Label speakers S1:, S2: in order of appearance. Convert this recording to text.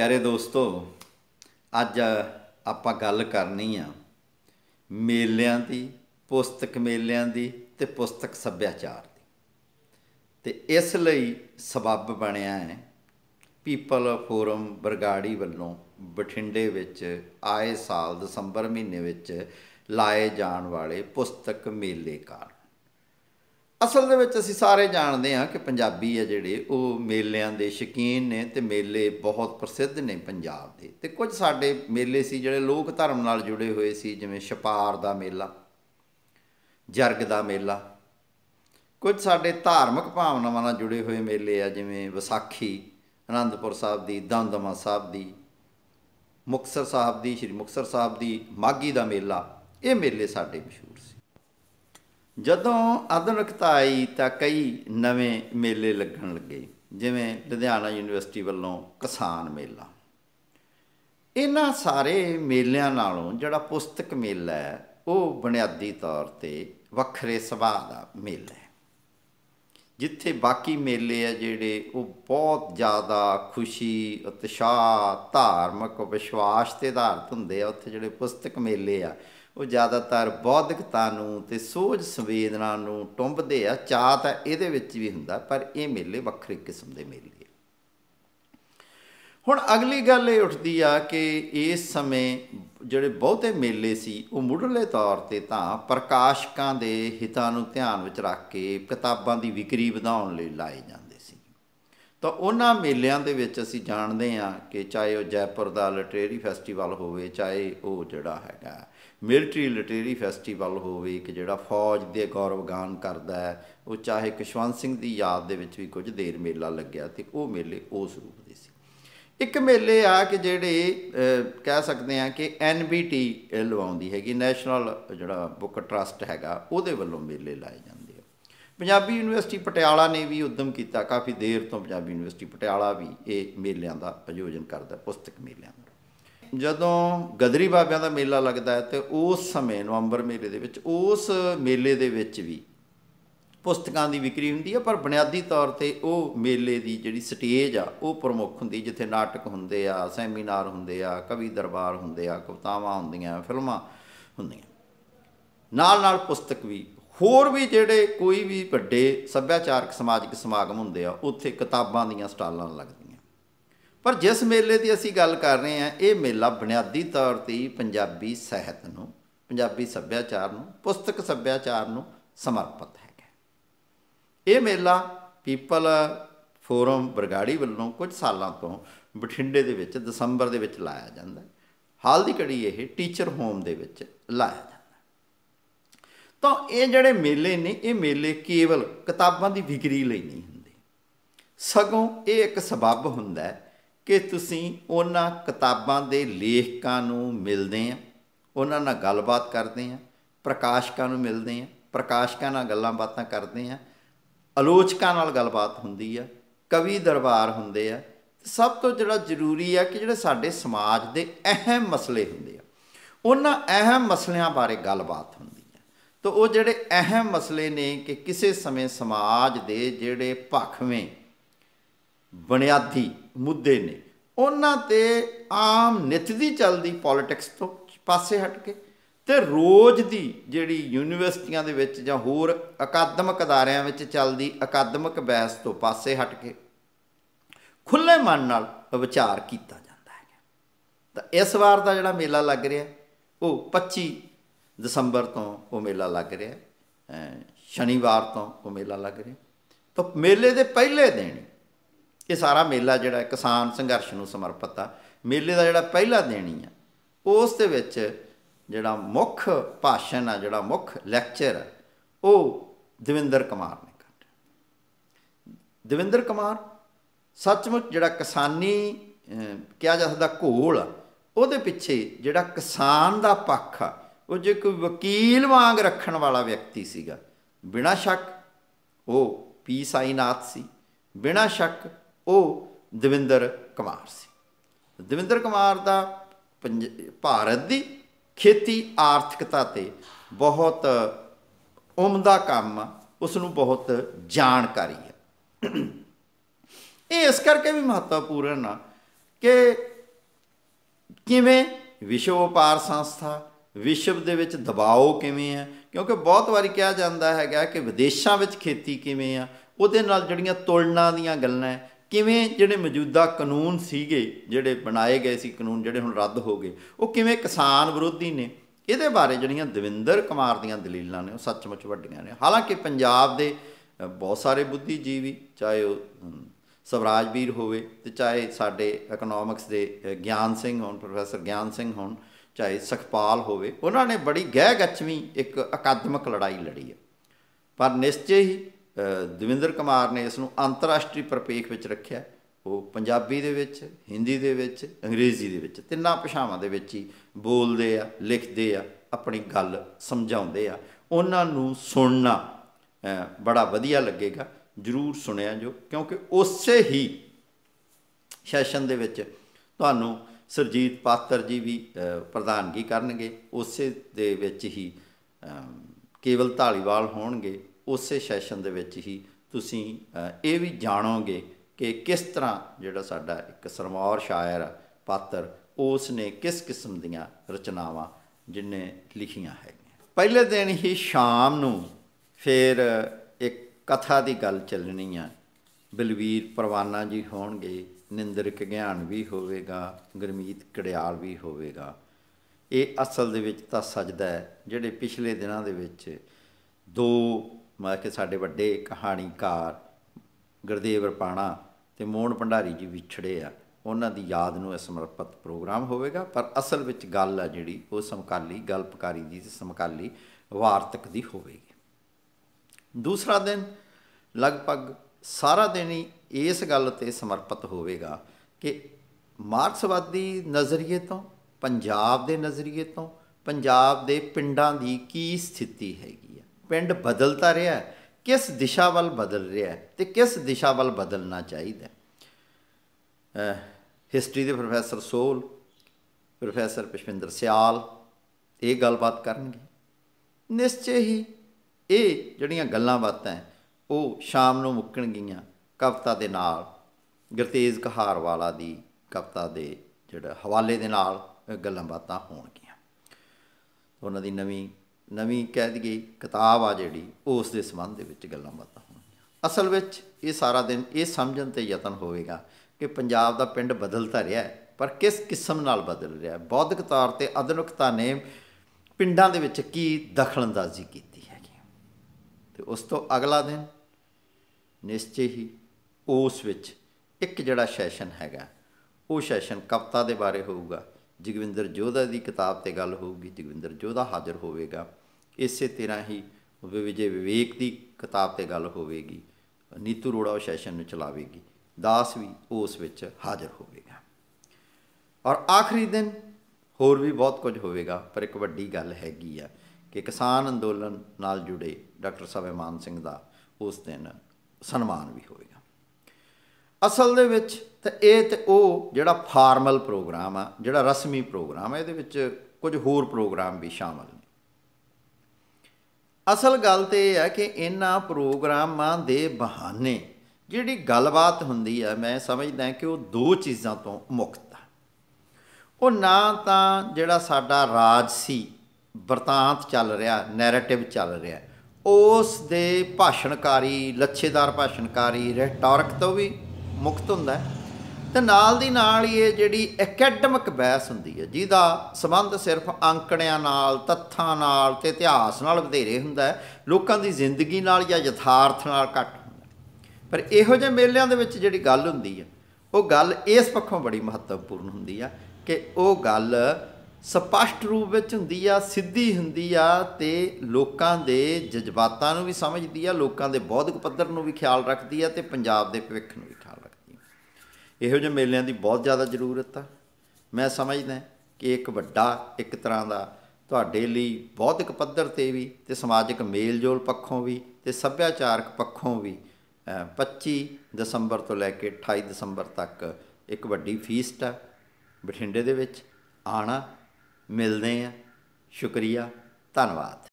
S1: ਪਿਆਰੇ ਦੋਸਤੋ ਅੱਜ ਆਪਾਂ ਗੱਲ ਕਰਨੀ ਆ ਮੇਲਿਆਂ ਦੀ ਪੁਸਤਕ ਮੇਲਿਆਂ ਦੀ ਤੇ ਪੁਸਤਕ ਸੱਭਿਆਚਾਰ ਦੀ ਤੇ ਇਸ ਲਈ ਸਬੱਬ ਬਣਿਆ ਹੈ ਪੀਪਲ ਫੋਰਮ ਬਰਗਾੜੀ ਵੱਲੋਂ ਬਠਿੰਡੇ ਵਿੱਚ ਆਏ ਸਾਲ ਦਸੰਬਰ ਮਹੀਨੇ ਵਿੱਚ ਲਾਏ ਜਾਣ ਵਾਲੇ ਪੁਸਤਕ ਮੇਲੇ ਕਾਰਨ ਅਸਲ ਦੇ ਵਿੱਚ ਅਸੀਂ ਸਾਰੇ ਜਾਣਦੇ ਹਾਂ ਕਿ ਪੰਜਾਬੀ ਆ ਜਿਹੜੇ ਉਹ ਮੇਲਿਆਂ ਦੇ ਸ਼ਕੀਨ ਨੇ ਤੇ ਮੇਲੇ ਬਹੁਤ ਪ੍ਰਸਿੱਧ ਨੇ ਪੰਜਾਬ ਦੇ ਤੇ ਕੁਝ ਸਾਡੇ ਮੇਲੇ ਸੀ ਜਿਹੜੇ ਲੋਕ ਧਰਮ ਨਾਲ ਜੁੜੇ ਹੋਏ ਸੀ ਜਿਵੇਂ ਛਪਾਰ ਦਾ ਮੇਲਾ ਜਰਗ ਦਾ ਮੇਲਾ ਕੁਝ ਸਾਡੇ ਧਾਰਮਿਕ ਭਾਵਨਾਵਾਂ ਨਾਲ ਜੁੜੇ ਹੋਏ ਮੇਲੇ ਆ ਜਿਵੇਂ ਵਿਸਾਖੀ ਅਨੰਦਪੁਰ ਸਾਹਿਬ ਦੀ ਦੰਦਮਾ ਸਾਹਿਬ ਦੀ ਮੁਕਸਰ ਸਾਹਿਬ ਦੀ ਸ੍ਰੀ ਮੁਕਸਰ ਸਾਹਿਬ ਦੀ ਮਾਗੀ ਦਾ ਮੇਲਾ ਇਹ ਮੇਲੇ ਸਾਡੇ ਮਸ਼ਹੂਰ ਸੀ ਜਦੋਂ ਆਧੁਨਿਕਤਾ ਆਈ ਤਾਂ ਕਈ ਨਵੇਂ ਮੇਲੇ ਲੱਗਣ ਲੱਗੇ ਜਿਵੇਂ ਲੁਧਿਆਣਾ ਯੂਨੀਵਰਸਿਟੀ ਵੱਲੋਂ ਕਿਸਾਨ ਮੇਲਾ ਇਹਨਾਂ ਸਾਰੇ ਮੇਲਿਆਂ ਨਾਲੋਂ ਜਿਹੜਾ ਪੁਸਤਕ ਮੇਲਾ ਹੈ ਉਹ ਬੁਨਿਆਦੀ ਤੌਰ ਤੇ ਵੱਖਰੇ ਸੁਭਾਅ ਦਾ ਮੇਲਾ ਹੈ ਜਿੱਥੇ ਬਾਕੀ ਮੇਲੇ ਆ ਜਿਹੜੇ ਉਹ ਬਹੁਤ ਜ਼ਿਆਦਾ ਖੁਸ਼ੀ ਉਤਸ਼ਾਹ ਧਾਰਮਿਕ ਵਿਸ਼ਵਾਸ ਤੇ ਆਧਾਰਿਤ ਹੁੰਦੇ ਆ ਉੱਥੇ ਜਿਹੜੇ ਪੁਸਤਕ ਮੇਲੇ ਆ ਉਹ ਜ਼ਿਆਦਾਤਰ ਬੌਧਿਕਤਾ ਨੂੰ ਤੇ ਸੋਝ ਸੰਵੇਦਨਾ ਨੂੰ ਟੁੰਬਦੇ ਆ ਚਾਹ ਤਾਂ ਇਹਦੇ ਵਿੱਚ ਵੀ ਹੁੰਦਾ ਪਰ ਇਹ ਮੇਲੇ ਵੱਖਰੇ ਕਿਸਮ ਦੇ ਮੇਲੇ ਹੁਣ ਅਗਲੀ ਗੱਲ ਇਹ ਉੱਠਦੀ ਆ ਕਿ ਇਸ ਸਮੇਂ ਜਿਹੜੇ ਬਹੁਤੇ ਮੇਲੇ ਸੀ ਉਹ ਮੁੱਢਲੇ ਤੌਰ ਤੇ ਤਾਂ ਪ੍ਰਕਾਸ਼ਕਾਂ ਦੇ ਹਿੱਤਾਂ ਨੂੰ ਧਿਆਨ ਵਿੱਚ ਰੱਖ ਕੇ ਕਿਤਾਬਾਂ ਦੀ ਵਿਕਰੀ ਵਧਾਉਣ ਲਈ ਲਾਏ ਜਾਂਦੇ ਤਾਂ ਉਹਨਾਂ ਮੇਲਿਆਂ ਦੇ ਵਿੱਚ ਅਸੀਂ ਜਾਣਦੇ ਆ ਕਿ ਚਾਹੇ ਉਹ ਜੈਪੁਰ ਦਾ ਲਿਟਰੇਰੀ ਫੈਸਟੀਵਲ ਹੋਵੇ ਚਾਹੇ ਉਹ ਜਿਹੜਾ ਹੈਗਾ ਮਿਲਟਰੀ ਲਿਟਰੇਰੀ ਫੈਸਟੀਵਲ ਹੋਵੇ ਕਿ ਜਿਹੜਾ ਫੌਜ ਦੇ ਗੌਰਵਗਾਨ ਕਰਦਾ ਹੈ ਉਹ ਚਾਹੇ ਕਿਸ਼ਵੰਤ ਸਿੰਘ ਦੀ ਯਾਦ ਦੇ ਵਿੱਚ ਵੀ ਕੁਝ ਦੇਰ ਮੇਲਾ ਲੱਗਿਆ ਤੇ ਉਹ ਮੇਲੇ ਉਸ ਰੂਪ ਦੇ ਸੀ ਇੱਕ ਮੇਲੇ ਆ ਕਿ ਜਿਹੜੇ ਕਹਿ ਸਕਦੇ ਆ ਕਿ ਐਨਬੀਟੀ ਲਵਾਉਂਦੀ ਹੈਗੀ ਨੈਸ਼ਨਲ ਜਿਹੜਾ ਬੁੱਕ ਟਰਸਟ ਹੈਗਾ ਉਹਦੇ ਵੱਲੋਂ ਮੇਲੇ ਲਾਏ ਜਾਂਦੇ ਪੰਜਾਬੀ ਯੂਨੀਵਰਸਿਟੀ ਪਟਿਆਲਾ ਨੇ ਵੀ ਉਦਮ ਕੀਤਾ ਕਾਫੀ ਦੇਰ ਤੋਂ ਪੰਜਾਬੀ ਯੂਨੀਵਰਸਿਟੀ ਪਟਿਆਲਾ ਵੀ ਇਹ ਮੇਲਿਆਂ ਦਾ ਆਯੋਜਨ ਕਰਦਾ ਪੁਸਤਕ ਮੇਲਿਆਂ ਦਾ ਜਦੋਂ ਗਦਰੀ ਬਾਬਿਆਂ ਦਾ ਮੇਲਾ ਲੱਗਦਾ ਹੈ ਤੇ ਉਸ ਸਮੇਂ ਨਵੰਬਰ ਮੇਲੇ ਦੇ ਵਿੱਚ ਉਸ ਮੇਲੇ ਦੇ ਵਿੱਚ ਵੀ ਪੁਸਤਕਾਂ ਦੀ ਵਿਕਰੀ ਹੁੰਦੀ ਹੈ ਪਰ ਬੁਨਿਆਦੀ ਤੌਰ ਤੇ ਉਹ ਮੇਲੇ ਦੀ ਜਿਹੜੀ ਸਟੇਜ ਆ ਉਹ ਪ੍ਰਮੁੱਖ ਹੁੰਦੀ ਜਿੱਥੇ ਨਾਟਕ ਹੁੰਦੇ ਆ ਸੈਮੀਨਾਰ ਹੁੰਦੇ ਆ ਕਵੀ ਦਰਬਾਰ ਹੁੰਦੇ ਆ ਕਵਤਾਵਾਂ ਹੁੰਦੀਆਂ ਫਿਲਮਾਂ ਹੁੰਦੀਆਂ ਨਾਲ ਨਾਲ ਪੁਸਤਕ ਵੀ ਹੋਰ ਵੀ ਜਿਹੜੇ ਕੋਈ ਵੀ ਵੱਡੇ ਸੱਭਿਆਚਾਰਕ ਸਮਾਜਿਕ ਸਮਾਗਮ ਹੁੰਦੇ ਆ ਉੱਥੇ ਕਿਤਾਬਾਂ ਦੀਆਂ ਸਟਾਲਾਂ ਲੱਗਦੀਆਂ ਪਰ ਜਿਸ ਮੇਲੇ ਦੀ ਅਸੀਂ ਗੱਲ ਕਰ ਰਹੇ ਆ ਇਹ ਮੇਲਾ ਬੁਨਿਆਦੀ ਤੌਰ ਤੇ ਪੰਜਾਬੀ ਸਾਹਿਤ ਨੂੰ ਪੰਜਾਬੀ ਸੱਭਿਆਚਾਰ ਨੂੰ ਪੁਸਤਕ ਸੱਭਿਆਚਾਰ ਨੂੰ ਸਮਰਪਿਤ ਹੈਗਾ ਇਹ ਮੇਲਾ ਪੀਪਲ ਫੋਰਮ ਬਰਗਾੜੀ ਵੱਲੋਂ ਕੁਝ ਸਾਲਾਂ ਤੋਂ ਬਠਿੰਡੇ ਦੇ ਵਿੱਚ ਦਸੰਬਰ ਦੇ ਵਿੱਚ ਲਾਇਆ ਜਾਂਦਾ ਹਾਲ ਦੀ ਘੜੀ ਇਹ ਟੀਚਰ ਹੋਮ ਦੇ ਵਿੱਚ ਲਾਇਆ ਜਾਂਦਾ ਤਾਂ ਇਹ ਜਿਹੜੇ ਮੇਲੇ ਨੇ ਇਹ ਮੇਲੇ ਕੇਵਲ ਕਿਤਾਬਾਂ ਦੀ ਵਿਕਰੀ ਲਈ ਨਹੀਂ ਹੁੰਦੇ ਸਗੋਂ ਇਹ ਇੱਕ ਸਬਬ ਹੁੰਦਾ ਹੈ ਕਿ ਤੁਸੀਂ ਉਹਨਾਂ ਕਿਤਾਬਾਂ ਦੇ ਲੇਖਕਾਂ ਨੂੰ ਮਿਲਦੇ ਆ ਉਹਨਾਂ ਨਾਲ ਗੱਲਬਾਤ ਕਰਦੇ ਆ ਪ੍ਰਕਾਸ਼ਕਾਂ ਨੂੰ ਮਿਲਦੇ ਆ ਪ੍ਰਕਾਸ਼ਕਾਂ ਨਾਲ ਗੱਲਾਂ ਬਾਤਾਂ ਕਰਦੇ ਆ ਆਲੋਚਕਾਂ ਨਾਲ ਗੱਲਬਾਤ ਹੁੰਦੀ ਆ ਕਵੀ ਦਰਬਾਰ ਹੁੰਦੇ ਆ ਸਭ ਤੋਂ ਜਿਹੜਾ ਜ਼ਰੂਰੀ ਆ ਕਿ ਜਿਹੜੇ ਸਾਡੇ ਸਮਾਜ ਦੇ ਅਹਿਮ ਮਸਲੇ ਹੁੰਦੇ ਆ ਉਹਨਾਂ ਅਹਿਮ ਮਸਲਿਆਂ ਬਾਰੇ ਗੱਲਬਾਤ ਹੁੰਦੀ ਤਾਂ ਉਹ ਜਿਹੜੇ ਅਹਿਮ ਮਸਲੇ ਨੇ ਕਿ ਕਿਸੇ ਸਮੇਂ ਸਮਾਜ ਦੇ ਜਿਹੜੇ ਭਖਵੇਂ ਬੁਨਿਆਦੀ ਮੁੱਦੇ ਨੇ ਉਹਨਾਂ ਤੇ ਆਮ ਨਿਤ ਦੀ ਚੱਲਦੀ ਪੋਲਿਟਿਕਸ ਤੋਂ ਪਾਸੇ ਹਟ ਕੇ ਤੇ ਰੋਜ਼ ਦੀ ਜਿਹੜੀ ਯੂਨੀਵਰਸਿਟੀਆਂ ਦੇ ਵਿੱਚ ਜਾਂ ਹੋਰ ਅਕਾਦਮਿਕ ਅਦਾਰਿਆਂ ਵਿੱਚ ਚੱਲਦੀ ਅਕਾਦਮਿਕ ਬਹਿਸ ਤੋਂ ਪਾਸੇ ਹਟ ਕੇ ਖੁੱਲੇ ਮਨ ਨਾਲ ਵਿਚਾਰ ਕੀਤਾ ਜਾਂਦਾ ਹੈ ਤਾਂ ਇਸ ਵਾਰ ਦਾ ਜਿਹੜਾ ਮੇਲਾ ਲੱਗ ਰਿਹਾ ਉਹ 25 ਦਸੰਬਰ ਤੋਂ ਉਹ ਮੇਲਾ ਲੱਗ ਰਿਹਾ ਸ਼ਨੀਵਾਰ ਤੋਂ ਉਹ ਮੇਲਾ ਲੱਗ ਰਿਹਾ ਤਾਂ ਮੇਲੇ ਦੇ ਪਹਿਲੇ ਦਿਨ ਇਹ ਸਾਰਾ ਮੇਲਾ ਜਿਹੜਾ ਕਿਸਾਨ ਸੰਘਰਸ਼ ਨੂੰ ਸਮਰਪਿਤ ਆ ਮੇਲੇ ਦਾ ਜਿਹੜਾ ਪਹਿਲਾ ਦਿਨ ਹੀ ਆ ਉਸ ਦੇ ਵਿੱਚ ਜਿਹੜਾ ਮੁੱਖ ਭਾਸ਼ਣ ਆ ਜਿਹੜਾ ਮੁੱਖ ਲੈਕਚਰ ਆ ਉਹ ਦਵਿੰਦਰ ਕੁਮਾਰ ਨੇ ਕੱਢਿਆ ਦਵਿੰਦਰ ਕੁਮਾਰ ਸੱਚਮੁੱਚ ਜਿਹੜਾ ਕਿਸਾਨੀ ਕਿਹਾ ਜਾ ਸਕਦਾ ਘੋਲ ਉਹਦੇ ਪਿੱਛੇ ਜਿਹੜਾ ਕਿਸਾਨ ਦਾ ਪੱਖ ਆ ਉਹ ਜੇ ਕੋਈ ਵਕੀਲ ਵਾਂਗ ਰੱਖਣ ਵਾਲਾ ਵਿਅਕਤੀ ਸੀਗਾ ਬਿਨਾਂ ਸ਼ੱਕ ਉਹ ਪੀ ਸਾਈਨਾਥ ਸੀ ਬਿਨਾਂ ਸ਼ੱਕ ਉਹ ਦਵਿੰਦਰ ਕੁਮਾਰ ਸੀ ਦਵਿੰਦਰ ਕੁਮਾਰ ਦਾ ਭਾਰਤ ਦੀ ਖੇਤੀ ਆਰਥਿਕਤਾ ਤੇ ਬਹੁਤ ਉਮਦਾ ਕੰਮ ਉਸ ਨੂੰ ਬਹੁਤ ਜਾਣਕਾਰੀ ਹੈ ਇਹ ਇਸ ਕਰਕੇ ਵੀ ਮਹੱਤਵਪੂਰਨ ਆ ਕਿ ਕਿਵੇਂ ਵਿਸ਼ਵ ਵਪਾਰ ਸੰਸਥਾ ਵਿਸ਼ਵ ਦੇ ਵਿੱਚ ਦਬਾਅ ਕਿਵੇਂ ਹੈ ਕਿਉਂਕਿ ਬਹੁਤ ਵਾਰੀ ਕਿਹਾ ਜਾਂਦਾ ਹੈਗਾ ਕਿ ਵਿਦੇਸ਼ਾਂ ਵਿੱਚ ਖੇਤੀ ਕਿਵੇਂ ਆ ਉਹਦੇ ਨਾਲ ਜਿਹੜੀਆਂ ਤੁਲਨਾ ਦੀਆਂ ਗੱਲਾਂ ਕਿਵੇਂ ਜਿਹੜੇ ਮੌਜੂਦਾ ਕਾਨੂੰਨ ਸੀਗੇ ਜਿਹੜੇ ਬਣਾਏ ਗਏ ਸੀ ਕਾਨੂੰਨ ਜਿਹੜੇ ਹੁਣ ਰੱਦ ਹੋ ਗਏ ਉਹ ਕਿਵੇਂ ਕਿਸਾਨ ਵਿਰੋਧੀ ਨੇ ਇਹਦੇ ਬਾਰੇ ਜਿਹੜੀਆਂ ਦਵਿੰਦਰ ਕੁਮਾਰ ਦੀਆਂ ਦਲੀਲਾਂ ਨੇ ਉਹ ਸੱਚਮੁੱਚ ਵੱਡੀਆਂ ਨੇ ਹਾਲਾਂਕਿ ਪੰਜਾਬ ਦੇ ਬਹੁਤ ਸਾਰੇ ਬੁੱਧੀਜੀਵੀ ਚਾਹੇ ਉਹ ਸਵਰਾਜਵੀਰ ਹੋਵੇ ਤੇ ਚਾਹੇ ਸਾਡੇ ਇਕਨੋਮਿਕਸ ਦੇ ਗਿਆਨ ਸਿੰਘ ਹੋਣ ਪ੍ਰੋਫੈਸਰ ਗਿਆਨ ਸਿੰਘ ਹੋਣ ਚਾਹੇ ਸਖਪਾਲ ਹੋਵੇ ਉਹਨਾਂ ਨੇ ਬੜੀ ਗਹਿ ਗੱਚਵੀਂ ਇੱਕ ਅਕਾਦਮਿਕ ਲੜਾਈ ਲੜੀ ਹੈ ਪਰ ਨਿਸ਼ਚੈ ਹੀ ਦਵਿੰਦਰ ਕੁਮਾਰ ਨੇ ਇਸ ਨੂੰ ਅੰਤਰਰਾਸ਼ਟਰੀ ਪਰਪੇਖ ਵਿੱਚ ਰੱਖਿਆ ਉਹ ਪੰਜਾਬੀ ਦੇ ਵਿੱਚ ਹਿੰਦੀ ਦੇ ਵਿੱਚ ਅੰਗਰੇਜ਼ੀ ਦੇ ਵਿੱਚ ਤਿੰਨਾਂ ਭਾਸ਼ਾਵਾਂ ਦੇ ਵਿੱਚ ਹੀ ਬੋਲਦੇ ਆ ਲਿਖਦੇ ਆ ਆਪਣੀ ਗੱਲ ਸਮਝਾਉਂਦੇ ਆ ਉਹਨਾਂ ਨੂੰ ਸੁਣਨਾ ਬੜਾ ਵਧੀਆ ਲੱਗੇਗਾ ਜ਼ਰੂਰ ਸੁਣਿਆ ਜੋ ਕਿਉਂਕਿ ਉਸੇ ਹੀ ਸੈਸ਼ਨ ਦੇ ਵਿੱਚ ਤੁਹਾਨੂੰ ਸਰਜੀਤ ਪਾਤਰ ਜੀ ਵੀ ਪ੍ਰਧਾਨਗੀ ਕਰਨਗੇ ਉਸੇ ਦੇ ਵਿੱਚ ਹੀ ਕੇਵਲ ਢਾਲੀਵਾਲ ਹੋਣਗੇ ਉਸੇ ਸੈਸ਼ਨ ਦੇ ਵਿੱਚ ਹੀ ਤੁਸੀਂ ਇਹ ਵੀ ਜਾਣੋਗੇ ਕਿ ਕਿਸ ਤਰ੍ਹਾਂ ਜਿਹੜਾ ਸਾਡਾ ਇੱਕ ਸਰਮੌਰ ਸ਼ਾਇਰ ਪਾਤਰ ਉਸ ਨੇ ਕਿਸ ਕਿਸਮ ਦੀਆਂ ਰਚਨਾਵਾਂ ਜਿੰਨੇ ਲਿਖੀਆਂ ਹੈਗੀਆਂ ਪਹਿਲੇ ਦਿਨ ਹੀ ਸ਼ਾਮ ਨੂੰ ਫਿਰ ਇੱਕ ਕਥਾ ਦੀ ਗੱਲ ਚੱਲਣੀ ਆ ਬਲਵੀਰ ਪਰਵਾਨਾ ਜੀ ਹੋਣਗੇ ਨਿੰਦਰਕ ਗਿਆਨ ਵੀ ਹੋਵੇਗਾ ਗਰਮੀਤ ਕੜਿਆਲ ਵੀ ਹੋਵੇਗਾ ਇਹ ਅਸਲ ਦੇ ਵਿੱਚ ਤਾਂ ਸਜਦਾ ਜਿਹੜੇ ਪਿਛਲੇ ਦਿਨਾਂ ਦੇ ਵਿੱਚ ਦੋ ਮਤਲਬ ਕਿ ਸਾਡੇ ਵੱਡੇ ਕਹਾਣੀਕਾਰ ਗੁਰਦੇਵ ਰਪਾਣਾ ਤੇ ਮੋਹਨ ਭੰਡਾਰੀ ਜੀ ਵਿਛੜੇ ਆ ਉਹਨਾਂ ਦੀ ਯਾਦ ਨੂੰ ਸਮਰਪਿਤ ਪ੍ਰੋਗਰਾਮ ਹੋਵੇਗਾ ਪਰ ਅਸਲ ਵਿੱਚ ਗੱਲ ਆ ਜਿਹੜੀ ਉਹ ਸਮਕਾਲੀ ਗਲਪਕਾਰੀ ਦੀ ਤੇ ਸਮਕਾਲੀ ਵਾਰਤਕ ਦੀ ਹੋਵੇਗੀ ਦੂਸਰਾ ਦਿਨ ਲਗਭਗ ਸਾਰਾ ਦਿਨ ਹੀ ਇਸ ਗੱਲ ਤੇ ਸਮਰਪਿਤ ਹੋਵੇਗਾ ਕਿ ਮਾਰਕਸਵਾਦੀ ਨਜ਼ਰੀਏ ਤੋਂ ਪੰਜਾਬ ਦੇ ਨਜ਼ਰੀਏ ਤੋਂ ਪੰਜਾਬ ਦੇ ਪਿੰਡਾਂ ਦੀ ਕੀ ਸਥਿਤੀ ਹੈਗੀ ਆ ਪਿੰਡ ਬਦਲਦਾ ਰਿਹਾ ਹੈ ਕਿਸ ਦਿਸ਼ਾ ਵੱਲ ਬਦਲ ਰਿਹਾ ਹੈ ਤੇ ਕਿਸ ਦਿਸ਼ਾ ਵੱਲ ਬਦਲਣਾ ਚਾਹੀਦਾ ਹੈ ਹਿਸਟਰੀ ਦੇ ਪ੍ਰੋਫੈਸਰ ਸੋਲ ਪ੍ਰੋਫੈਸਰ ਪਸ਼ਵਿੰਦਰ ਸਿਆਲ ਇਹ ਗੱਲਬਾਤ ਕਰਨਗੇ ਨਿਸ਼ਚੈ ਹੀ ਇਹ ਜਿਹੜੀਆਂ ਗੱਲਾਂ ਬਾਤਾਂ ਉਹ ਸ਼ਾਮ ਨੂੰ ਮੁੱਕਣ ਗਈਆਂ ਕਵਤਾ ਦੇ ਨਾਲ ਗੁਰਤੇਜ ਕਹਾਰ ਵਾਲਾ ਦੀ ਕਵਤਾ ਦੇ ਜਿਹੜਾ ਹਵਾਲੇ ਦੇ ਨਾਲ ਗੱਲਾਂ ਬਾਤਾਂ ਹੋਣਗੀਆਂ ਉਹਨਾਂ ਦੀ ਨਵੀਂ ਨਵੀਂ ਕਹਿ ਦਈਏ ਕਿਤਾਬ ਆ ਜਿਹੜੀ ਉਸ ਦੇ ਸੰਬੰਧ ਦੇ ਵਿੱਚ ਗੱਲਾਂ ਬਾਤਾਂ ਹੋਣਗੀਆਂ ਅਸਲ ਵਿੱਚ ਇਹ ਸਾਰਾ ਦਿਨ ਇਹ ਸਮਝਣ ਤੇ ਯਤਨ ਹੋਵੇਗਾ ਕਿ ਪੰਜਾਬ ਦਾ ਪਿੰਡ ਬਦਲਦਾ ਰਿਹਾ ਹੈ ਪਰ ਕਿਸ ਕਿਸਮ ਨਾਲ ਬਦਲ ਰਿਹਾ ਹੈ ਬੌਧਿਕ ਤੌਰ ਤੇ ਆਧੁਨਿਕਤਾ ਨੇ ਪਿੰਡਾਂ ਦੇ ਵਿੱਚ ਕੀ ਦਖਲਅੰਦਾਜ਼ੀ ਕੀਤੀ ਹੈਗੀ ਤੇ ਉਸ ਤੋਂ ਅਗਲਾ ਦਿਨ ਨਿਸ਼ਚੇ ਹੀ ਉਸ ਵਿੱਚ ਇੱਕ ਜਿਹੜਾ ਸੈਸ਼ਨ ਹੈਗਾ ਉਹ ਸੈਸ਼ਨ ਕਵਤਾ ਦੇ ਬਾਰੇ ਹੋਊਗਾ ਜਗਵਿੰਦਰ ਜੋਧਾ ਦੀ ਕਿਤਾਬ ਤੇ ਗੱਲ ਹੋਊਗੀ ਜਗਵਿੰਦਰ ਜੋਧਾ ਹਾਜ਼ਰ ਹੋਵੇਗਾ ਇਸੇ ਤਰ੍ਹਾਂ ਹੀ ਵਿਜੇ ਵਿਵੇਕ ਦੀ ਕਿਤਾਬ ਤੇ ਗੱਲ ਹੋਵੇਗੀ ਨੀਤੂ ਰੋੜਾ ਉਹ ਸੈਸ਼ਨ ਨੂੰ ਚਲਾਵੇਗੀ ਦਾਸ ਵੀ ਉਸ ਵਿੱਚ ਹਾਜ਼ਰ ਹੋਵੇਗਾ ਔਰ ਆਖਰੀ ਦਿਨ ਹੋਰ ਵੀ ਬਹੁਤ ਕੁਝ ਹੋਵੇਗਾ ਪਰ ਇੱਕ ਵੱਡੀ ਗੱਲ ਹੈਗੀ ਆ ਕਿ ਕਿਸਾਨ ਅੰਦੋਲਨ ਨਾਲ ਜੁੜੇ ਡਾਕਟਰ ਸਾਹਿਬ ਮਾਨ ਸਿੰਘ ਦਾ ਉਸ ਦਿਨ ਸਨਮਾਨ ਵੀ ਹੋਏਗਾ ਅਸਲ ਦੇ ਵਿੱਚ ਤਾਂ ਇਹ ਤੇ ਉਹ ਜਿਹੜਾ ਫਾਰਮਲ ਪ੍ਰੋਗਰਾਮ ਆ ਜਿਹੜਾ ਰਸਮੀ ਪ੍ਰੋਗਰਾਮ ਹੈ ਇਹਦੇ ਵਿੱਚ ਕੁਝ ਹੋਰ ਪ੍ਰੋਗਰਾਮ ਵੀ ਸ਼ਾਮਲ ਨੇ ਅਸਲ ਗੱਲ ਤੇ ਇਹ ਹੈ ਕਿ ਇਹਨਾਂ ਪ੍ਰੋਗਰਾਮਾਂ ਦੇ ਬਹਾਨੇ ਜਿਹੜੀ ਗੱਲਬਾਤ ਹੁੰਦੀ ਆ ਮੈਂ ਸਮਝਦਾ ਕਿ ਉਹ ਦੋ ਚੀਜ਼ਾਂ ਤੋਂ ਮੁਕਤ ਆ ਉਹ ਨਾ ਤਾਂ ਜਿਹੜਾ ਸਾਡਾ ਰਾਜ ਸੀ ਵਰਤਾਂਤ ਚੱਲ ਰਿਹਾ ਨੈਰੇਟਿਵ ਚੱਲ ਰਿਹਾ ਉਸ ਦੇ ਭਾਸ਼ਣਕਾਰੀ ਲੱਛੇਦਾਰ ਭਾਸ਼ਣਕਾਰੀ ਰੈਟੋਰਿਕ ਤੋਂ ਵੀ ਮੁਕਤ ਹੁੰਦਾ ਹੈ ਤੇ ਨਾਲ ਦੀ ਨਾਲ ਹੀ ਇਹ ਜਿਹੜੀ ਅਕੈਡਮਿਕ ਬਹਿਸ ਹੁੰਦੀ ਹੈ ਜਿਹਦਾ ਸੰਬੰਧ ਸਿਰਫ ਅੰਕੜਿਆਂ ਨਾਲ ਤੱਥਾਂ ਨਾਲ ਤੇ ਇਤਿਹਾਸ ਨਾਲ ਵਧੇਰੇ ਹੁੰਦਾ ਹੈ ਲੋਕਾਂ ਦੀ ਜ਼ਿੰਦਗੀ ਨਾਲ ਜਾਂ ਯਥਾਰਥ ਨਾਲ ਘੱਟ ਹੁੰਦਾ ਪਰ ਇਹੋ ਜਿਹੇ ਮੇਲਿਆਂ ਦੇ ਵਿੱਚ ਜਿਹੜੀ ਗੱਲ ਹੁੰਦੀ ਹੈ ਉਹ ਗੱਲ ਇਸ ਪੱਖੋਂ ਬੜੀ ਮਹੱਤਵਪੂਰਨ ਹੁੰਦੀ ਆ ਕਿ ਉਹ ਗੱਲ ਸਪਸ਼ਟ ਰੂਪ ਵਿੱਚ ਹੁੰਦੀ ਆ ਸਿੱਧੀ ਹੁੰਦੀ ਆ ਤੇ ਲੋਕਾਂ ਦੇ ਜਜ਼ਬਾਤਾਂ ਨੂੰ ਵੀ ਸਮਝਦੀ ਆ ਲੋਕਾਂ ਦੇ ਬੌਧਿਕ ਪੱਧਰ ਨੂੰ ਵੀ ਖਿਆਲ ਰੱਖਦੀ ਆ ਤੇ ਪੰਜਾਬ ਦੇ ਭਵਿੱਖ ਨੂੰ ਵੀ ਖਿਆਲ ਰੱਖਦੀ ਆ ਇਹੋ ਜਿਹੇ ਮੇਲਿਆਂ ਦੀ ਬਹੁਤ ਜ਼ਿਆਦਾ ਜ਼ਰੂਰਤ ਆ ਮੈਂ ਸਮਝਦਾ ਕਿ ਇੱਕ ਵੱਡਾ ਇੱਕ ਤਰ੍ਹਾਂ ਦਾ ਤੁਹਾਡੇ ਲਈ ਬੌਧਿਕ ਪੱਧਰ ਤੇ ਵੀ ਤੇ ਸਮਾਜਿਕ ਮੇਲਜੋਲ ਪੱਖੋਂ ਵੀ ਤੇ ਸੱਭਿਆਚਾਰਕ ਪੱਖੋਂ ਵੀ 25 ਦਸੰਬਰ ਤੋਂ ਲੈ ਕੇ 28 ਦਸੰਬਰ ਤੱਕ ਇੱਕ ਵੱਡੀ ਫੀਸਟ ਆ ਬਠਿੰਡੇ ਦੇ ਵਿੱਚ ਆਣਾ ਮਿਲਦੇ ਹਾਂ ਸ਼ੁਕਰੀਆ ਧੰਨਵਾਦ